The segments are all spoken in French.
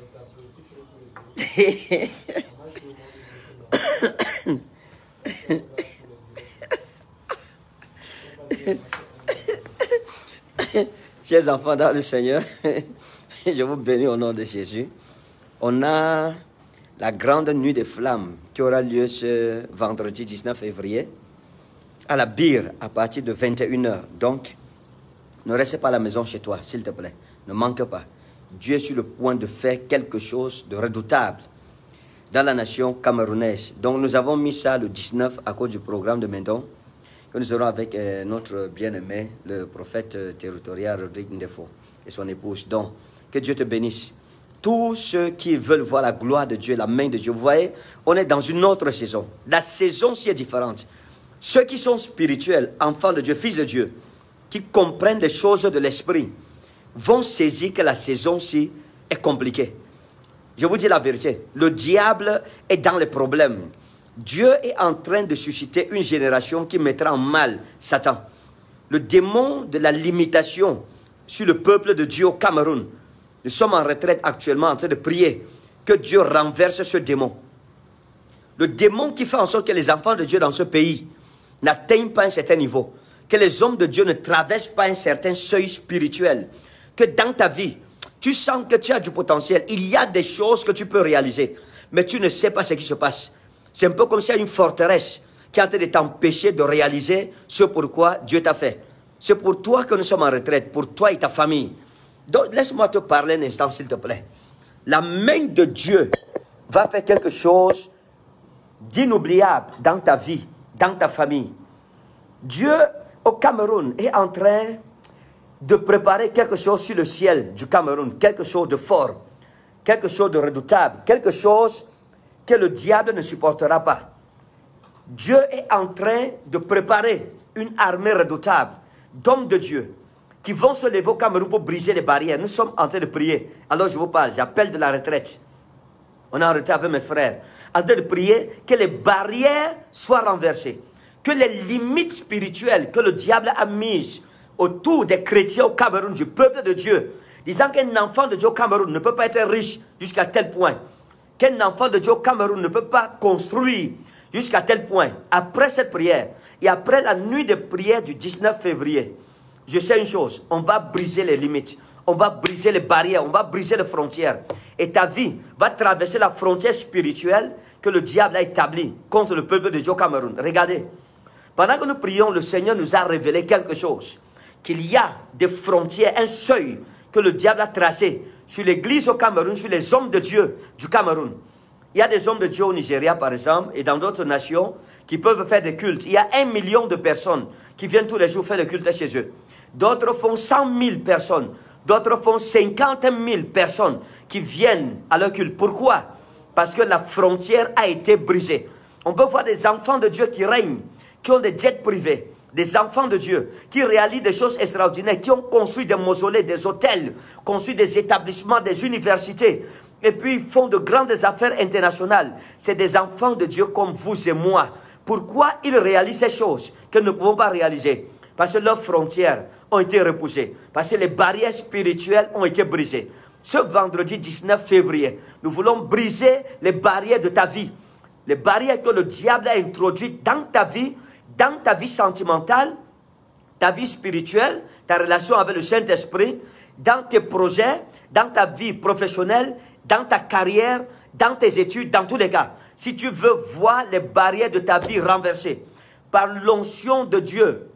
Chers enfants dans le Seigneur, je vous bénis au nom de Jésus. On a la grande nuit des flammes qui aura lieu ce vendredi 19 février à la Bire à partir de 21h. Donc, ne restez pas à la maison chez toi, s'il te plaît. Ne manque pas. Dieu est sur le point de faire quelque chose de redoutable dans la nation camerounaise. Donc nous avons mis ça le 19 à cause du programme de Mendon que nous aurons avec euh, notre bien-aimé, le prophète euh, territorial Rodrigue Ndefo et son épouse. Donc, que Dieu te bénisse. Tous ceux qui veulent voir la gloire de Dieu, la main de Dieu, vous voyez, on est dans une autre saison. La saison si est différente. Ceux qui sont spirituels, enfants de Dieu, fils de Dieu, qui comprennent les choses de l'esprit, vont saisir que la saison-ci est compliquée. Je vous dis la vérité, le diable est dans les problèmes. Dieu est en train de susciter une génération qui mettra en mal Satan. Le démon de la limitation sur le peuple de Dieu au Cameroun. Nous sommes en retraite actuellement en train de prier que Dieu renverse ce démon. Le démon qui fait en sorte que les enfants de Dieu dans ce pays n'atteignent pas un certain niveau, que les hommes de Dieu ne traversent pas un certain seuil spirituel, que dans ta vie, tu sens que tu as du potentiel. Il y a des choses que tu peux réaliser, mais tu ne sais pas ce qui se passe. C'est un peu comme s'il y a une forteresse qui est en train de t'empêcher de réaliser ce pourquoi Dieu t'a fait. C'est pour toi que nous sommes en retraite, pour toi et ta famille. Donc, laisse-moi te parler un instant, s'il te plaît. La main de Dieu va faire quelque chose d'inoubliable dans ta vie, dans ta famille. Dieu, au Cameroun, est en train de préparer quelque chose sur le ciel du Cameroun, quelque chose de fort, quelque chose de redoutable, quelque chose que le diable ne supportera pas. Dieu est en train de préparer une armée redoutable d'hommes de Dieu qui vont se lever au Cameroun pour briser les barrières. Nous sommes en train de prier. Alors je vous parle, j'appelle de la retraite. On est en retraite avec mes frères. En train de prier que les barrières soient renversées. Que les limites spirituelles que le diable a mises autour des chrétiens au Cameroun, du peuple de Dieu, disant qu'un enfant de Dieu au Cameroun ne peut pas être riche jusqu'à tel point, qu'un enfant de Dieu au Cameroun ne peut pas construire jusqu'à tel point. Après cette prière et après la nuit de prière du 19 février, je sais une chose, on va briser les limites, on va briser les barrières, on va briser les frontières. Et ta vie va traverser la frontière spirituelle que le diable a établie contre le peuple de Dieu au Cameroun. Regardez, pendant que nous prions, le Seigneur nous a révélé quelque chose qu'il y a des frontières, un seuil que le diable a tracé sur l'église au Cameroun, sur les hommes de Dieu du Cameroun. Il y a des hommes de Dieu au Nigeria, par exemple, et dans d'autres nations qui peuvent faire des cultes. Il y a un million de personnes qui viennent tous les jours faire le culte chez eux. D'autres font 100 000 personnes. D'autres font 50 000 personnes qui viennent à leur culte. Pourquoi Parce que la frontière a été brisée. On peut voir des enfants de Dieu qui règnent, qui ont des jets privés, des enfants de Dieu qui réalisent des choses extraordinaires, qui ont construit des mausolées, des hôtels, construit des établissements, des universités, et puis font de grandes affaires internationales. C'est des enfants de Dieu comme vous et moi. Pourquoi ils réalisent ces choses que nous ne pouvons pas réaliser Parce que leurs frontières ont été repoussées, parce que les barrières spirituelles ont été brisées. Ce vendredi 19 février, nous voulons briser les barrières de ta vie, les barrières que le diable a introduites dans ta vie dans ta vie sentimentale, ta vie spirituelle, ta relation avec le Saint-Esprit, dans tes projets, dans ta vie professionnelle, dans ta carrière, dans tes études, dans tous les cas. Si tu veux voir les barrières de ta vie renversées par l'onction de Dieu,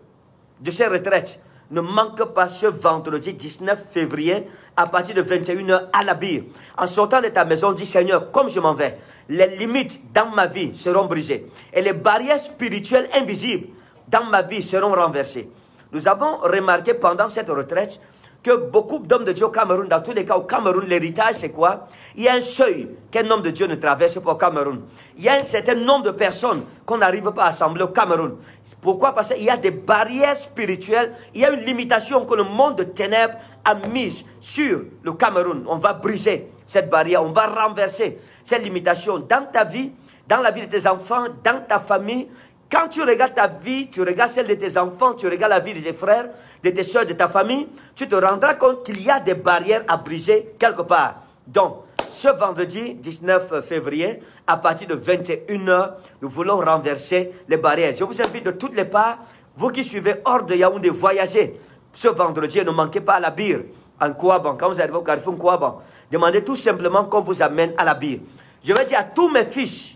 de ses retraites, ne manque pas ce vendredi 19 février à partir de 21h à la bire. En sortant de ta maison, dis Seigneur, comme je m'en vais, les limites dans ma vie seront brisées et les barrières spirituelles invisibles dans ma vie seront renversées. Nous avons remarqué pendant cette retraite que beaucoup d'hommes de Dieu au Cameroun, dans tous les cas au Cameroun, l'héritage c'est quoi Il y a un seuil qu'un homme de Dieu ne traverse pas au Cameroun. Il y a un certain nombre de personnes qu'on n'arrive pas à assembler au Cameroun. Pourquoi Parce qu'il y a des barrières spirituelles, il y a une limitation que le monde de ténèbres a mise sur le Cameroun. On va briser cette barrière, on va renverser cette limitation dans ta vie, dans la vie de tes enfants, dans ta famille. Quand tu regardes ta vie, tu regardes celle de tes enfants, tu regardes la vie de tes frères, de tes soeurs, de ta famille, tu te rendras compte qu'il y a des barrières à briser quelque part. Donc, ce vendredi 19 février, à partir de 21h, nous voulons renverser les barrières. Je vous invite de toutes les parts, vous qui suivez hors de Yaoundé, voyagez. Ce vendredi, ne manquez pas à la bière. En Kouaban, quand vous arrivez au Carrefour Kouaban, demandez tout simplement qu'on vous amène à la bière. Je vais dire à tous mes fils,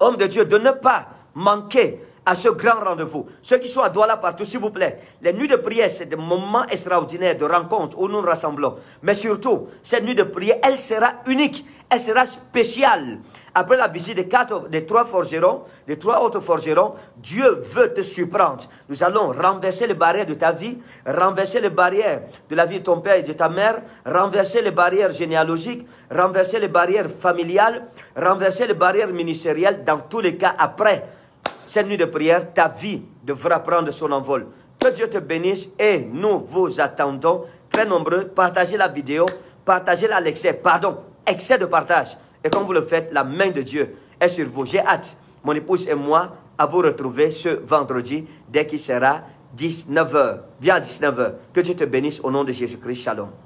hommes de Dieu, de ne pas manquer à ce grand rendez-vous. Ceux qui sont à Douala partout, s'il vous plaît, les nuits de prière, c'est des moments extraordinaires de rencontre où nous nous rassemblons. Mais surtout, cette nuit de prière, elle sera unique, elle sera spéciale. Après la visite des, quatre, des trois forgerons, des trois autres forgerons, Dieu veut te surprendre. Nous allons renverser les barrières de ta vie, renverser les barrières de la vie de ton père et de ta mère, renverser les barrières généalogiques, renverser les barrières familiales, renverser les barrières ministérielles, dans tous les cas après cette nuit de prière, ta vie devra prendre son envol. Que Dieu te bénisse et nous vous attendons très nombreux. Partagez la vidéo, partagez-la l'excès, pardon, excès de partage. Et quand vous le faites, la main de Dieu est sur vous. J'ai hâte, mon épouse et moi, à vous retrouver ce vendredi dès qu'il sera 19h. Bien 19h. Que Dieu te bénisse au nom de Jésus-Christ. Shalom.